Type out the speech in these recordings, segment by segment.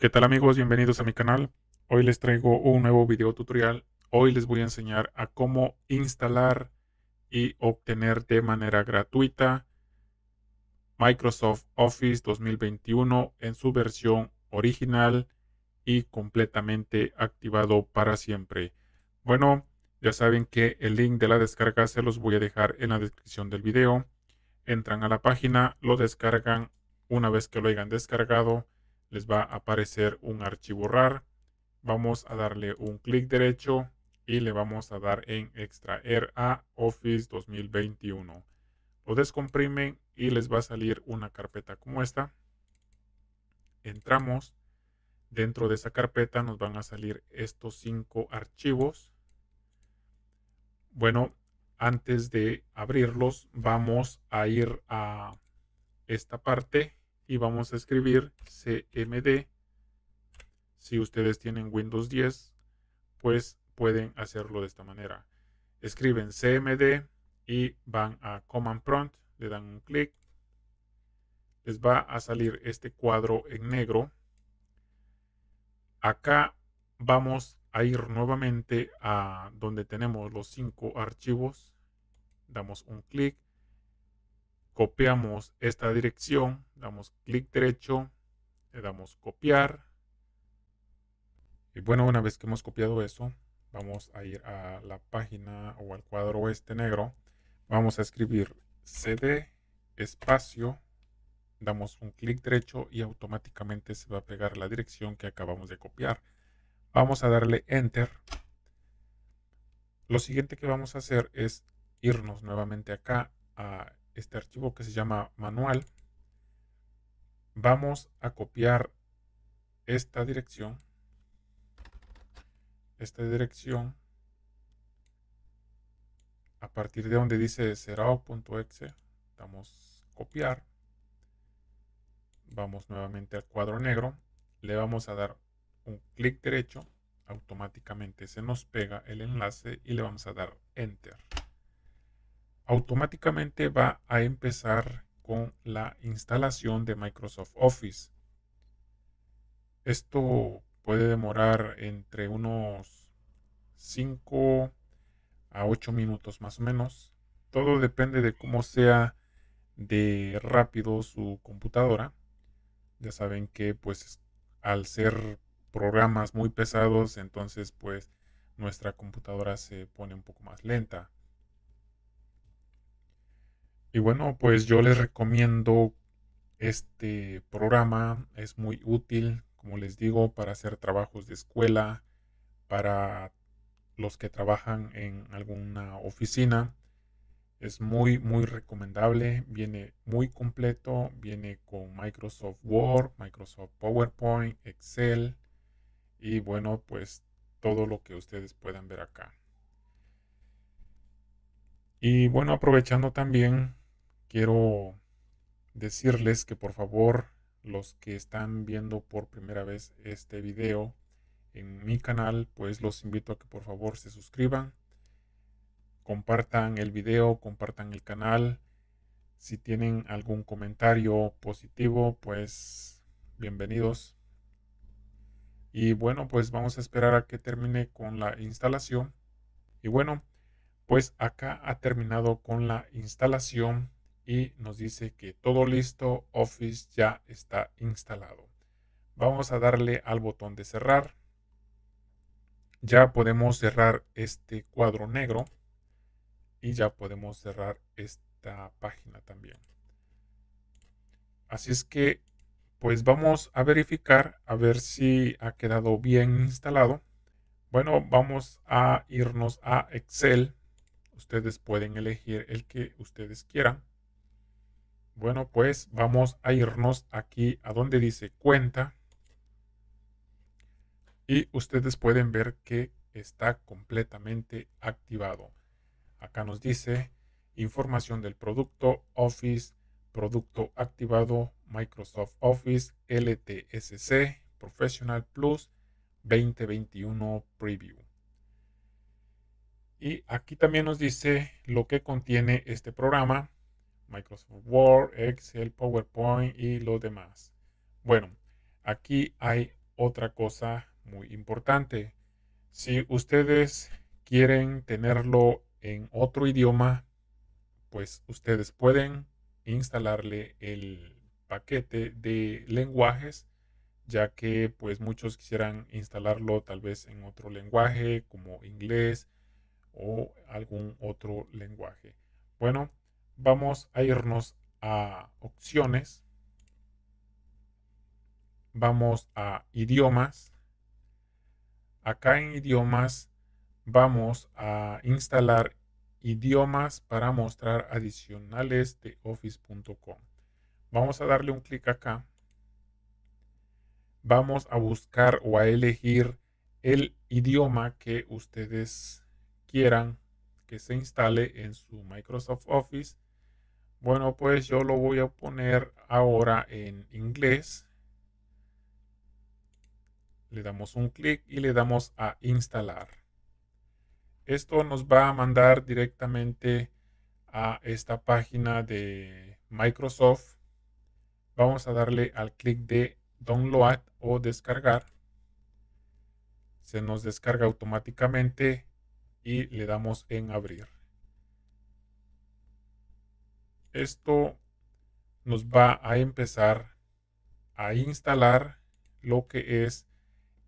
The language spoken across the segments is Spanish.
¿Qué tal amigos? Bienvenidos a mi canal. Hoy les traigo un nuevo video tutorial. Hoy les voy a enseñar a cómo instalar y obtener de manera gratuita Microsoft Office 2021 en su versión original y completamente activado para siempre. Bueno, ya saben que el link de la descarga se los voy a dejar en la descripción del video. Entran a la página, lo descargan. Una vez que lo hayan descargado, les va a aparecer un archivo RAR. Vamos a darle un clic derecho y le vamos a dar en extraer a Office 2021. Lo descomprimen y les va a salir una carpeta como esta. Entramos. Dentro de esa carpeta nos van a salir estos cinco archivos. Bueno, antes de abrirlos, vamos a ir a esta parte y vamos a escribir CMD. Si ustedes tienen Windows 10, pues pueden hacerlo de esta manera. Escriben CMD y van a Command Prompt, le dan un clic. Les va a salir este cuadro en negro. Acá vamos a ir nuevamente a donde tenemos los cinco archivos. Damos un clic copiamos esta dirección, damos clic derecho, le damos copiar. Y bueno, una vez que hemos copiado eso, vamos a ir a la página o al cuadro este negro. Vamos a escribir cd espacio, damos un clic derecho y automáticamente se va a pegar la dirección que acabamos de copiar. Vamos a darle enter. Lo siguiente que vamos a hacer es irnos nuevamente acá a este archivo que se llama manual. Vamos a copiar esta dirección. Esta dirección. A partir de donde dice vamos damos copiar. Vamos nuevamente al cuadro negro. Le vamos a dar un clic derecho automáticamente se nos pega el enlace y le vamos a dar enter automáticamente va a empezar con la instalación de Microsoft Office. Esto puede demorar entre unos 5 a 8 minutos más o menos. Todo depende de cómo sea de rápido su computadora. Ya saben que pues al ser programas muy pesados, entonces pues nuestra computadora se pone un poco más lenta. Y bueno, pues yo les recomiendo este programa, es muy útil, como les digo, para hacer trabajos de escuela, para los que trabajan en alguna oficina. Es muy, muy recomendable, viene muy completo, viene con Microsoft Word, Microsoft PowerPoint, Excel y bueno, pues todo lo que ustedes puedan ver acá. Y bueno, aprovechando también quiero decirles que por favor los que están viendo por primera vez este video en mi canal, pues los invito a que por favor se suscriban, compartan el video, compartan el canal. Si tienen algún comentario positivo, pues bienvenidos. Y bueno, pues vamos a esperar a que termine con la instalación. Y bueno, pues acá ha terminado con la instalación y nos dice que todo listo, Office ya está instalado. Vamos a darle al botón de cerrar. Ya podemos cerrar este cuadro negro y ya podemos cerrar esta página también. Así es que pues vamos a verificar a ver si ha quedado bien instalado. Bueno, vamos a irnos a Excel. Ustedes pueden elegir el que ustedes quieran bueno, pues vamos a irnos aquí a donde dice cuenta. Y ustedes pueden ver que está completamente activado. Acá nos dice información del producto, Office, producto activado, Microsoft Office, LTSC, Professional Plus, 2021 Preview. Y aquí también nos dice lo que contiene este programa Microsoft Word, Excel, PowerPoint y lo demás. Bueno, aquí hay otra cosa muy importante. Si ustedes quieren tenerlo en otro idioma, pues ustedes pueden instalarle el paquete de lenguajes, ya que pues muchos quisieran instalarlo tal vez en otro lenguaje como inglés o algún otro lenguaje. Bueno, vamos a irnos a opciones. Vamos a idiomas. Acá en idiomas vamos a instalar idiomas para mostrar adicionales de office.com. Vamos a darle un clic acá. Vamos a buscar o a elegir el idioma que ustedes quieran que se instale en su Microsoft Office bueno, pues yo lo voy a poner ahora en inglés. Le damos un clic y le damos a instalar. Esto nos va a mandar directamente a esta página de Microsoft. Vamos a darle al clic de download o descargar. Se nos descarga automáticamente y le damos en abrir. Esto nos va a empezar a instalar lo que es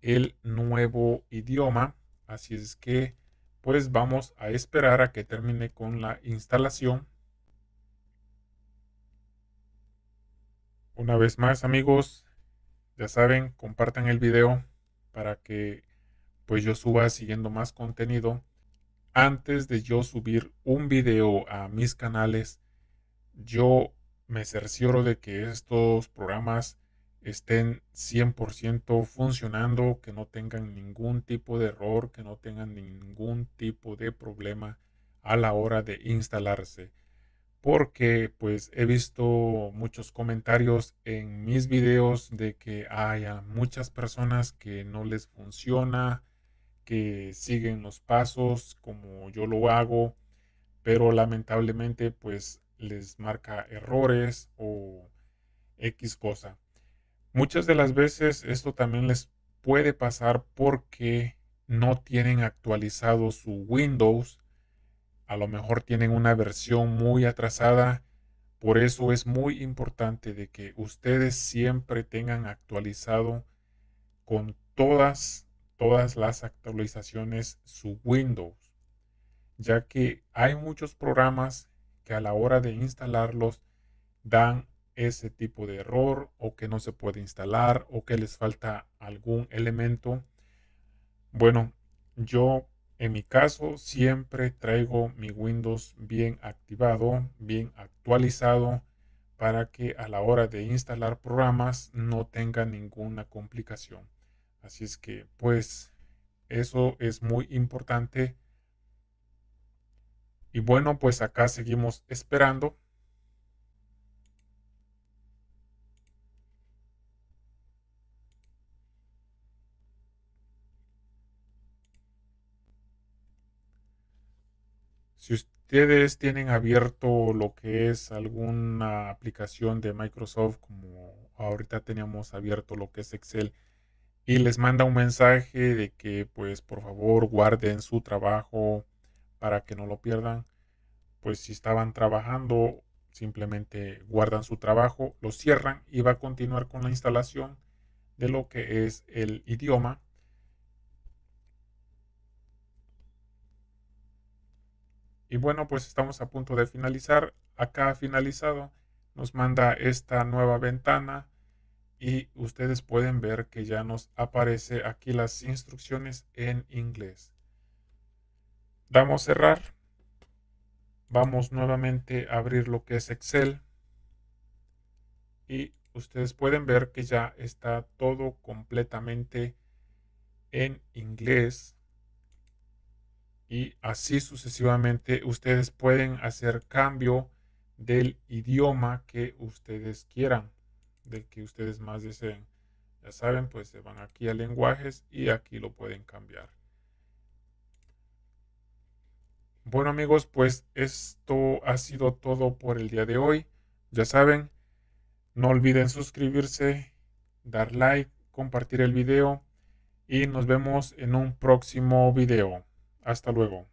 el nuevo idioma. Así es que pues vamos a esperar a que termine con la instalación. Una vez más amigos, ya saben, compartan el video para que pues yo suba siguiendo más contenido. Antes de yo subir un video a mis canales, yo me cercioro de que estos programas estén 100% funcionando, que no tengan ningún tipo de error, que no tengan ningún tipo de problema a la hora de instalarse. Porque pues he visto muchos comentarios en mis videos de que hay muchas personas que no les funciona, que siguen los pasos como yo lo hago, pero lamentablemente pues les marca errores o X cosa. Muchas de las veces esto también les puede pasar porque no tienen actualizado su Windows. A lo mejor tienen una versión muy atrasada. Por eso es muy importante de que ustedes siempre tengan actualizado con todas, todas las actualizaciones su Windows. Ya que hay muchos programas que a la hora de instalarlos dan ese tipo de error o que no se puede instalar o que les falta algún elemento. Bueno, yo en mi caso siempre traigo mi Windows bien activado, bien actualizado para que a la hora de instalar programas no tenga ninguna complicación. Así es que pues eso es muy importante y bueno, pues acá seguimos esperando. Si ustedes tienen abierto lo que es alguna aplicación de Microsoft, como ahorita teníamos abierto lo que es Excel, y les manda un mensaje de que pues por favor guarden su trabajo para que no lo pierdan. Pues si estaban trabajando, simplemente guardan su trabajo, lo cierran y va a continuar con la instalación de lo que es el idioma. Y bueno, pues estamos a punto de finalizar. Acá ha finalizado nos manda esta nueva ventana y ustedes pueden ver que ya nos aparece aquí las instrucciones en inglés. Damos cerrar. Vamos nuevamente a abrir lo que es Excel. Y ustedes pueden ver que ya está todo completamente en inglés. Y así sucesivamente ustedes pueden hacer cambio del idioma que ustedes quieran, del que ustedes más deseen. Ya saben, pues se van aquí a lenguajes y aquí lo pueden cambiar. Bueno amigos, pues esto ha sido todo por el día de hoy. Ya saben, no olviden suscribirse, dar like, compartir el video y nos vemos en un próximo video. Hasta luego.